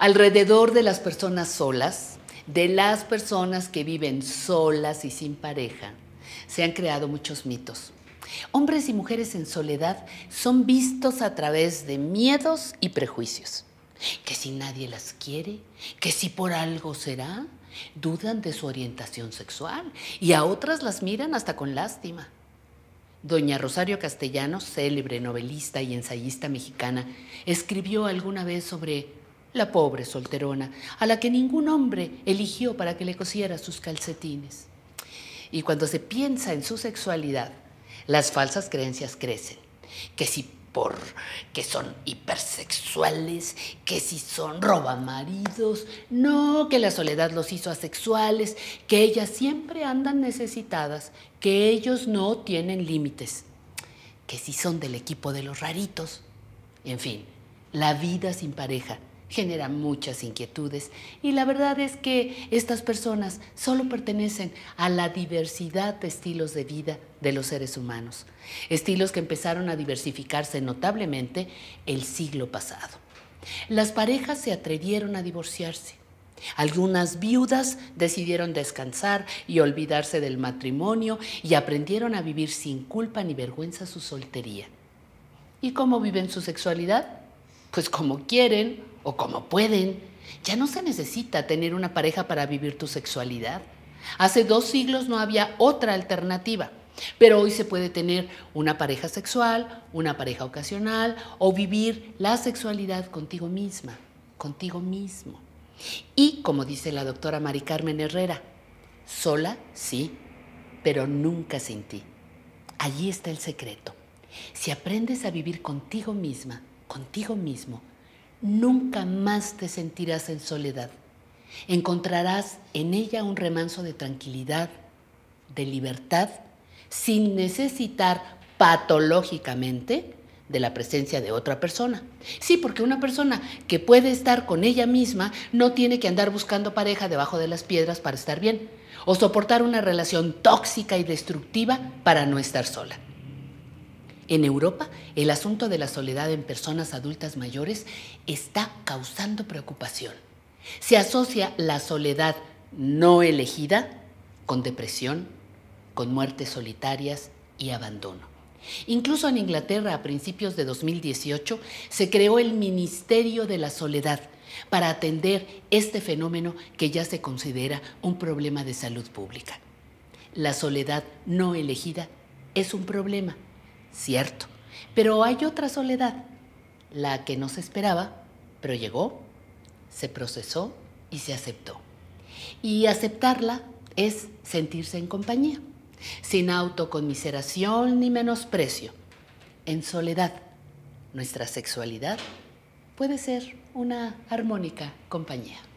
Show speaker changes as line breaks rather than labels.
alrededor de las personas solas, de las personas que viven solas y sin pareja, se han creado muchos mitos. Hombres y mujeres en soledad son vistos a través de miedos y prejuicios. Que si nadie las quiere, que si por algo será, dudan de su orientación sexual y a otras las miran hasta con lástima. Doña Rosario Castellanos, célebre novelista y ensayista mexicana, escribió alguna vez sobre la pobre solterona, a la que ningún hombre eligió para que le cosiera sus calcetines. Y cuando se piensa en su sexualidad, las falsas creencias crecen, que si por que son hipersexuales, que si son robamaridos, no, que la soledad los hizo asexuales, que ellas siempre andan necesitadas, que ellos no tienen límites, que si son del equipo de los raritos, en fin, la vida sin pareja genera muchas inquietudes y la verdad es que estas personas solo pertenecen a la diversidad de estilos de vida de los seres humanos, estilos que empezaron a diversificarse notablemente el siglo pasado. Las parejas se atrevieron a divorciarse. Algunas viudas decidieron descansar y olvidarse del matrimonio y aprendieron a vivir sin culpa ni vergüenza su soltería. ¿Y cómo viven su sexualidad? Pues, como quieren o como pueden. Ya no se necesita tener una pareja para vivir tu sexualidad. Hace dos siglos no había otra alternativa. Pero hoy se puede tener una pareja sexual, una pareja ocasional o vivir la sexualidad contigo misma, contigo mismo. Y como dice la doctora Mari Carmen Herrera, sola sí, pero nunca sin ti. Allí está el secreto. Si aprendes a vivir contigo misma, contigo mismo, nunca más te sentirás en soledad. Encontrarás en ella un remanso de tranquilidad, de libertad, sin necesitar patológicamente de la presencia de otra persona. Sí, porque una persona que puede estar con ella misma no tiene que andar buscando pareja debajo de las piedras para estar bien o soportar una relación tóxica y destructiva para no estar sola. En Europa, el asunto de la soledad en personas adultas mayores está causando preocupación. Se asocia la soledad no elegida con depresión, con muertes solitarias y abandono. Incluso en Inglaterra, a principios de 2018, se creó el Ministerio de la Soledad para atender este fenómeno que ya se considera un problema de salud pública. La soledad no elegida es un problema cierto. Pero hay otra soledad, la que no se esperaba, pero llegó, se procesó y se aceptó. Y aceptarla es sentirse en compañía, sin autoconmiseración ni menosprecio. En soledad, nuestra sexualidad puede ser una armónica compañía.